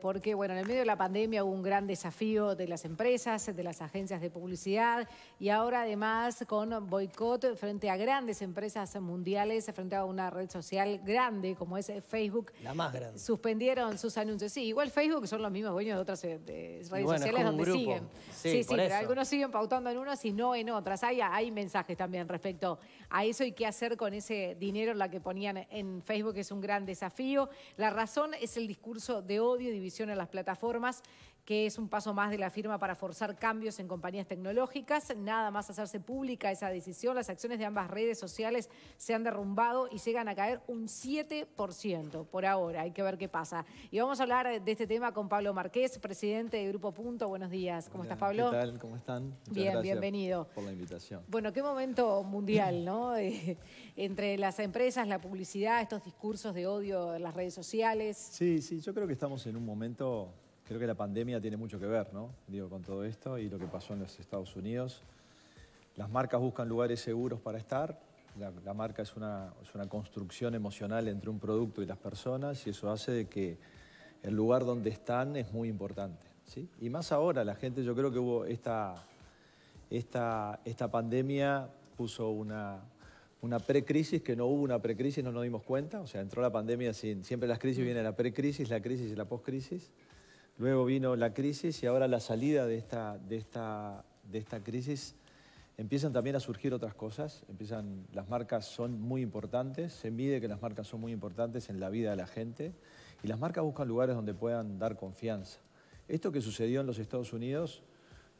porque bueno, en el medio de la pandemia hubo un gran desafío de las empresas, de las agencias de publicidad y ahora además con boicot frente a grandes empresas mundiales, frente a una red social grande como es Facebook. Suspendieron sus anuncios. Sí, igual Facebook son los mismos dueños de otras eh, redes sociales donde siguen. Sí, sí, algunos siguen pautando en unas y no en otras. Hay, hay mensajes también respecto a eso y qué hacer con ese dinero, la que ponían en Facebook es un gran desafío. La razón es el discurso de odio y división en las plataformas que es un paso más de la firma para forzar cambios en compañías tecnológicas. Nada más hacerse pública esa decisión, las acciones de ambas redes sociales se han derrumbado y llegan a caer un 7% por ahora. Hay que ver qué pasa. Y vamos a hablar de este tema con Pablo Marqués, presidente de Grupo Punto. Buenos días. ¿Cómo estás, Pablo? ¿Qué tal? ¿Cómo están? Bien, bienvenido. Por la invitación. Bueno, qué momento mundial, ¿no? Eh, entre las empresas, la publicidad, estos discursos de odio en las redes sociales. Sí, sí, yo creo que estamos en un momento Creo que la pandemia tiene mucho que ver, ¿no? Digo, con todo esto y lo que pasó en los Estados Unidos. Las marcas buscan lugares seguros para estar. La, marca es una, construcción emocional entre un producto y las personas y eso hace de que el lugar donde están es muy importante. ¿sí? Y más ahora, la gente, yo creo que hubo esta, pandemia puso una, precrisis, que no hubo una precrisis, no nos dimos cuenta, o sea, entró la pandemia, sin, siempre las crisis mm. vienen la precrisis, la crisis y la postcrisis. Luego vino la crisis y ahora la salida de esta, de esta, crisis empiezan también a surgir otras cosas, empiezan, las marcas son muy importantes, se mide que las marcas son muy importantes en la vida de la gente y las marcas buscan lugares donde puedan dar confianza. Esto que sucedió en los Estados Unidos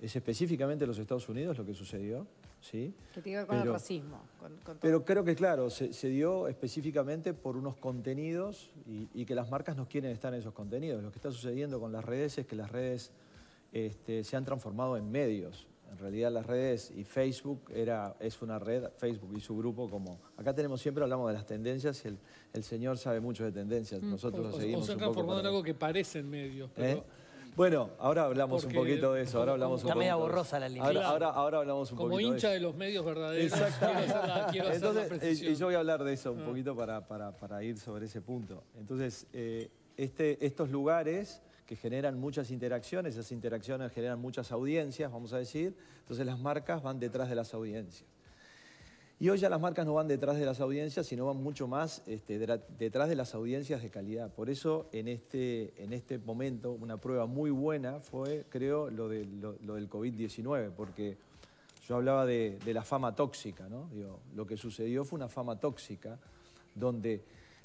es específicamente en los Estados Unidos lo que sucedió. ¿sí? Que tiene que ver con pero, el racismo. pero creo que, claro, se, dio específicamente por unos contenidos y, que las marcas no quieren estar en esos contenidos. Lo que está sucediendo con las redes es que las redes este, se han transformado en medios. En realidad las redes y Facebook era, es una red, Facebook y su grupo como... Acá tenemos siempre, hablamos de las tendencias, el, señor sabe mucho de tendencias, mm. nosotros lo seguimos. O se han transformado en algo que parecen medios, ¿Eh? pero... Bueno, ahora hablamos un poquito de eso. Ahora hablamos está media borrosa la línea. Ahora, hablamos un Como poquito hincha de, eso. de los medios verdaderos. Exacto. Quiero eh, yo voy a hablar de eso un ah. poquito para, ir sobre ese punto. Entonces, eh, este, estos lugares que generan muchas interacciones, esas interacciones generan muchas audiencias, vamos a decir, entonces las marcas van detrás de las audiencias. Y hoy ya las marcas no van detrás de las audiencias, sino van mucho más este, detrás de las audiencias de calidad. Por eso en este, en este momento una prueba muy buena fue, creo, lo, de, del COVID-19, porque yo hablaba de, la fama tóxica, ¿no? lo que sucedió fue una fama tóxica, donde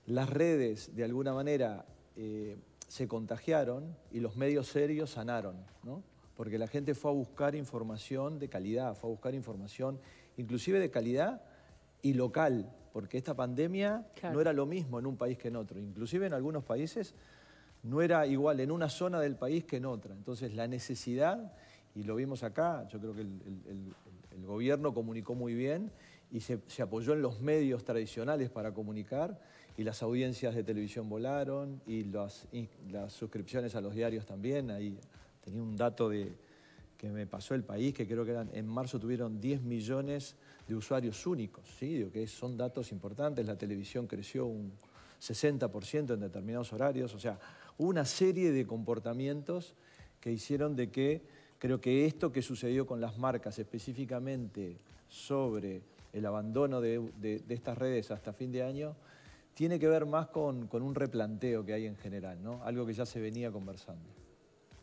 las redes de alguna manera eh, se contagiaron y los medios serios sanaron, ¿no? porque la gente fue a buscar información de calidad, fue a buscar información inclusive de calidad y local, porque esta pandemia no era lo mismo en un país que en otro, inclusive en algunos países no era igual en una zona del país que en otra. Entonces la necesidad, y lo vimos acá, yo creo que el, gobierno comunicó muy bien y se, apoyó en los medios tradicionales para comunicar y las audiencias de televisión volaron y y las suscripciones a los diarios también. Ahí tenía un dato de que me pasó el país, que creo que en marzo tuvieron 10 millones de usuarios únicos, ¿sí? Digo que son datos importantes, la televisión creció un 60% en determinados horarios, o sea, una serie de comportamientos que hicieron de que creo que esto que sucedió con las marcas específicamente sobre el abandono de, estas redes hasta fin de año, tiene que ver más con, con un replanteo que hay en general, ¿no? algo que ya se venía conversando.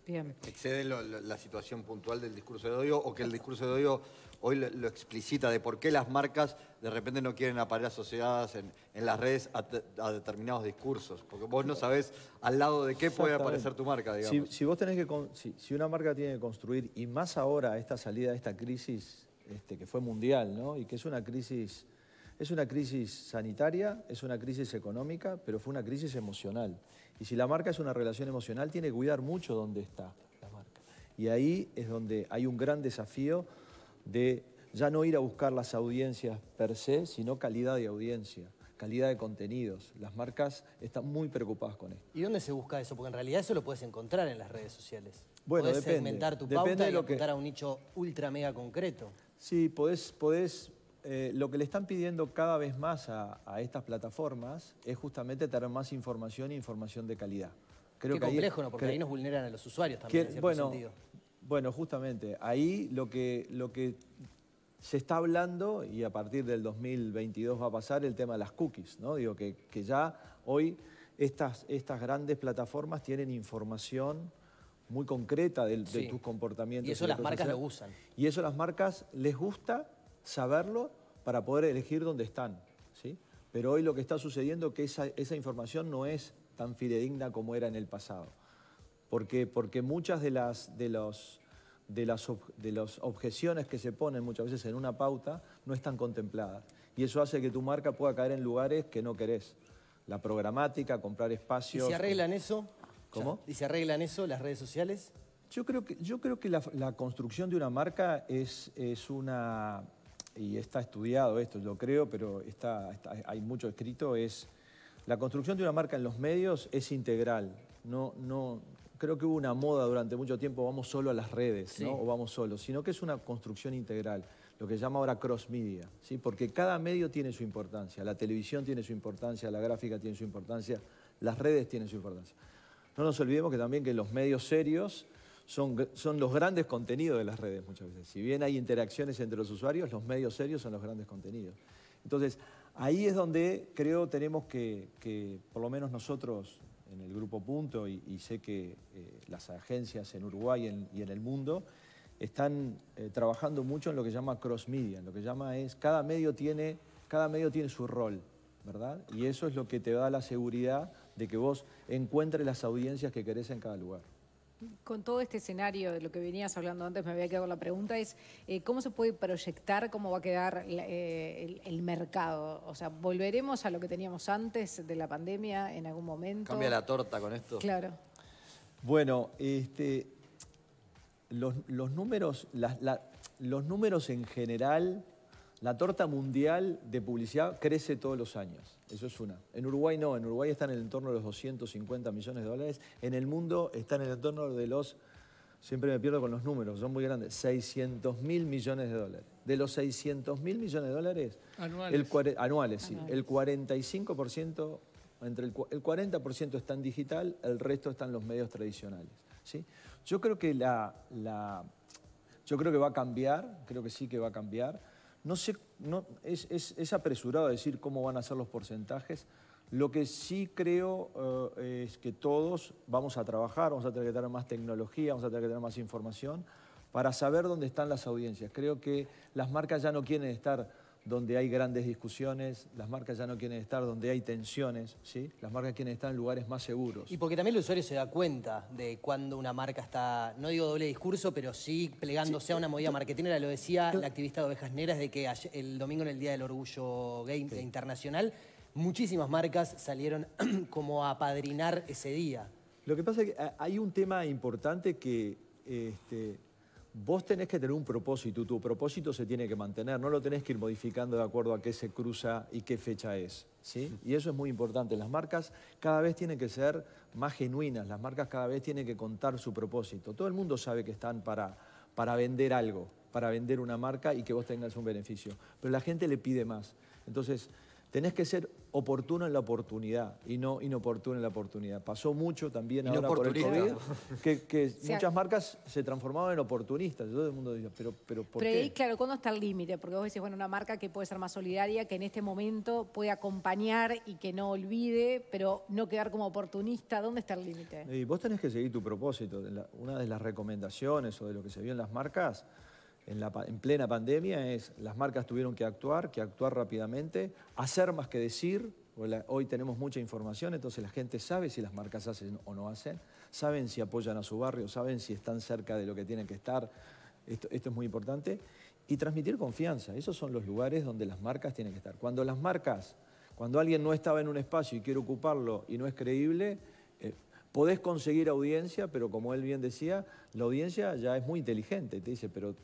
¿Excede la situación puntual del discurso de odio o que el discurso de odio hoy lo, explicita de por qué las marcas de repente no quieren aparecer asociadas en, las redes a, determinados discursos? Porque vos no sabés al lado de qué puede aparecer tu marca, Si, vos tenés que si, una marca tiene que construir, y más ahora esta salida de esta crisis este, que fue mundial, ¿no? Y que es una crisis... Es una crisis sanitaria, es una crisis económica, pero fue una crisis emocional. Y si la marca es una relación emocional, tiene que cuidar mucho dónde está la marca. Y ahí es donde hay un gran desafío de ya no ir a buscar las audiencias per se, sino calidad de audiencia, calidad de contenidos. Las marcas están muy preocupadas con esto. ¿Y dónde se busca eso? Porque en realidad eso lo puedes encontrar en las redes sociales. Bueno, segmentar tu pauta y apuntar a un nicho ultra mega concreto. Sí, puedes, podés eh, lo que le están pidiendo cada vez más a, estas plataformas es justamente tener más información e información de calidad. Creo Qué que complejo, ¿no? Porque ahí nos vulneran a los usuarios también, en bueno, sentido. Bueno, justamente, ahí lo que, lo que se está hablando, y a partir del 2022 va a pasar, el tema de las cookies, ¿no? Digo, que, ya hoy estas, estas grandes plataformas tienen información muy concreta de, tus comportamientos. Y eso las marcas lo usan. Y eso las marcas les gusta saberlo para poder elegir dónde están. ¿sí? Pero hoy lo que está sucediendo es que esa, esa, información no es tan fidedigna como era en el pasado. Porque, porque muchas de las, de, los, de, las de objeciones que se ponen muchas veces en una pauta no están contempladas. Y eso hace que tu marca pueda caer en lugares que no querés. La programática, comprar espacios. ¿Y se arreglan eso? ¿Cómo? ¿Y se arreglan eso las redes sociales? Yo creo que, yo creo que la, la construcción de una marca es, es una y está estudiado esto, yo creo, pero está, hay mucho escrito, es la construcción de una marca en los medios es integral. No, no, creo que hubo una moda durante mucho tiempo, vamos solo a las redes, o vamos solo, sino que es una construcción integral, lo que se llama ahora cross media, ¿sí? porque cada medio tiene su importancia, la televisión tiene su importancia, la gráfica tiene su importancia, las redes tienen su importancia. No nos olvidemos que también que los medios serios son, los grandes contenidos de las redes muchas veces. Si bien hay interacciones entre los usuarios, los medios serios son los grandes contenidos. Entonces, ahí es donde creo tenemos que, que por lo menos nosotros en el Grupo Punto, y, sé que eh, las agencias en Uruguay y en el mundo, están eh, trabajando mucho en lo que llama cross media, en lo que llama es cada medio tiene cada medio tiene su rol, ¿verdad? Y eso es lo que te da la seguridad de que vos encuentres las audiencias que querés en cada lugar. Con todo este escenario de lo que venías hablando antes, me había quedado la pregunta, es eh, cómo se puede proyectar cómo va a quedar eh, el, mercado. O sea, ¿volveremos a lo que teníamos antes de la pandemia en algún momento? Cambia la torta con esto. Claro. Bueno, este, los, números, los números en general la torta mundial de publicidad crece todos los años. Eso es una. En Uruguay no, en Uruguay está en el entorno de los 250 millones de dólares. En el mundo está en el entorno de los, siempre me pierdo con los números, son muy grandes, 600 mil millones de dólares. De los 600 mil millones de dólares, anuales, el, sí. El 45%, entre el, 40% está en digital, el resto está en los medios tradicionales. ¿sí? Yo creo que la, la, yo creo que va a cambiar, creo que sí que va a cambiar no sé, es, apresurado decir cómo van a ser los porcentajes. Lo que sí creo eh, es que todos vamos a trabajar, vamos a tener que tener más tecnología, vamos a tener que tener más información para saber dónde están las audiencias. Creo que las marcas ya no quieren estar donde hay grandes discusiones, las marcas ya no quieren estar donde hay tensiones, ¿sí? las marcas quieren estar en lugares más seguros. Y porque también el usuario se da cuenta de cuando una marca está, no digo doble discurso, pero sí plegándose a una movida marketingera lo decía la activista de Ovejas Negras, de que el domingo en el Día del Orgullo Gay Internacional, muchísimas marcas salieron como a padrinar ese día. Lo que pasa es que eh, hay un tema importante que... Este, vos tenés que tener un propósito, tu propósito se tiene que mantener, no lo tenés que ir modificando de acuerdo a qué se cruza y qué fecha es. ¿sí? Y eso es muy importante. Las marcas cada vez tienen que ser más genuinas, las marcas cada vez tienen que contar su propósito. Todo el mundo sabe que están para, para vender algo, para vender una marca y que vos tengas un beneficio. Pero la gente le pide más. Entonces, Tenés que ser oportuno en la oportunidad y no inoportuno en la oportunidad. Pasó mucho también ahora por el COVID que, muchas marcas se transformaban en oportunistas. Todo el mundo decía, pero, pero ¿por qué? ahí, claro, ¿cuándo está el límite? Porque vos decís, bueno, una marca que puede ser más solidaria, que en este momento puede acompañar y que no olvide, pero no quedar como oportunista. ¿Dónde está el límite? Y vos tenés que seguir tu propósito. Una de las recomendaciones o de lo que se vio en las marcas en, plena pandemia es las marcas tuvieron que actuar, que actuar rápidamente, hacer más que decir. Hoy tenemos mucha información, entonces la gente sabe si las marcas hacen o no hacen, saben si apoyan a su barrio, saben si están cerca de lo que tienen que estar. Esto, es muy importante. Y transmitir confianza. Esos son los lugares donde las marcas tienen que estar. Cuando las marcas, cuando alguien no estaba en un espacio y quiere ocuparlo y no es creíble, eh, podés conseguir audiencia, pero como él bien decía, la audiencia ya es muy inteligente. Te dice, pero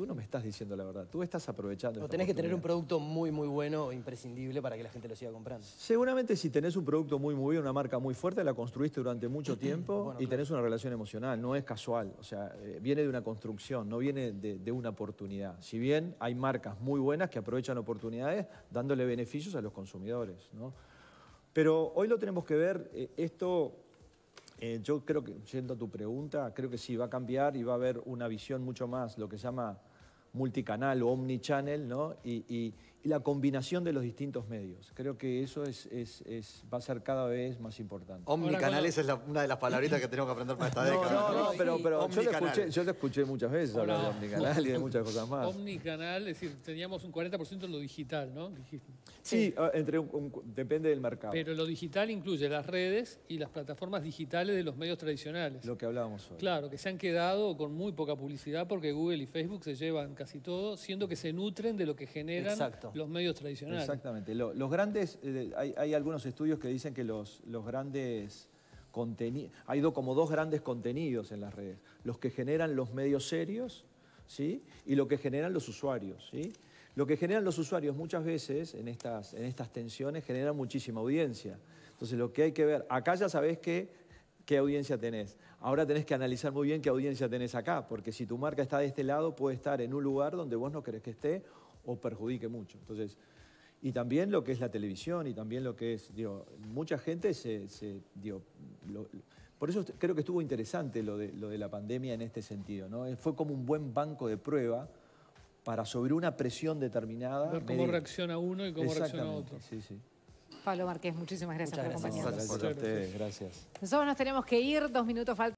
tú no me estás diciendo la verdad, tú estás aprovechando. tenés que tener un producto muy, muy bueno, imprescindible para que la gente lo siga comprando. Seguramente si tenés un producto muy, muy bien, una marca muy fuerte, la construiste durante mucho tiempo y tenés una relación emocional, no es casual, o sea, eh, viene de una construcción, no viene de, una oportunidad. Si bien hay marcas muy buenas que aprovechan oportunidades dándole beneficios a los consumidores, Pero hoy lo tenemos que ver, eh, esto, eh, yo creo que, yendo a tu pregunta, creo que sí, va a cambiar y va a haber una visión mucho más, lo que se llama multicanal o omnichannel, ¿no? y la combinación de los distintos medios. Creo que eso es, va a ser cada vez más importante. esa es una de las palabritas que tenemos que aprender para esta década. No, pero, pero yo, te escuché, muchas veces hablar de omnicanal y de muchas cosas más. Omnicanal, es decir, teníamos un 40% en lo digital, ¿no? Sí, ah, Entre depende del mercado. Pero lo digital incluye las redes y las plataformas digitales de los medios tradicionales. Lo que hablábamos hoy. Claro, que se han quedado con muy poca publicidad porque Google y Facebook se llevan casi todo, siendo que se nutren de lo que generan. Exacto los medios tradicionales. Exactamente. los grandes, eh, hay, algunos estudios que dicen que los, los grandes contenidos, hay ido como dos grandes contenidos en las redes, los que generan los medios serios ¿sí? y lo que generan los usuarios. ¿sí? Lo que generan los usuarios muchas veces en estas, en estas tensiones generan muchísima audiencia. Entonces lo que hay que ver, acá ya sabés qué audiencia tenés. Ahora tenés que analizar muy bien qué audiencia tenés acá, porque si tu marca está de este lado, puede estar en un lugar donde vos no querés que esté o perjudique mucho. Entonces, y también lo que es la televisión y también lo que es, digo, mucha gente se, por eso creo que estuvo interesante lo de, lo de la pandemia en este sentido, ¿no? Eh, fue como un buen banco de prueba para sobre una presión determinada. Ver cómo reacciona uno y cómo reacciona otro. Sí, sí. Pablo Marqués, muchísimas gracias por acompañarnos. Gracias, gracias. Nosotros nos tenemos que ir, dos minutos faltan.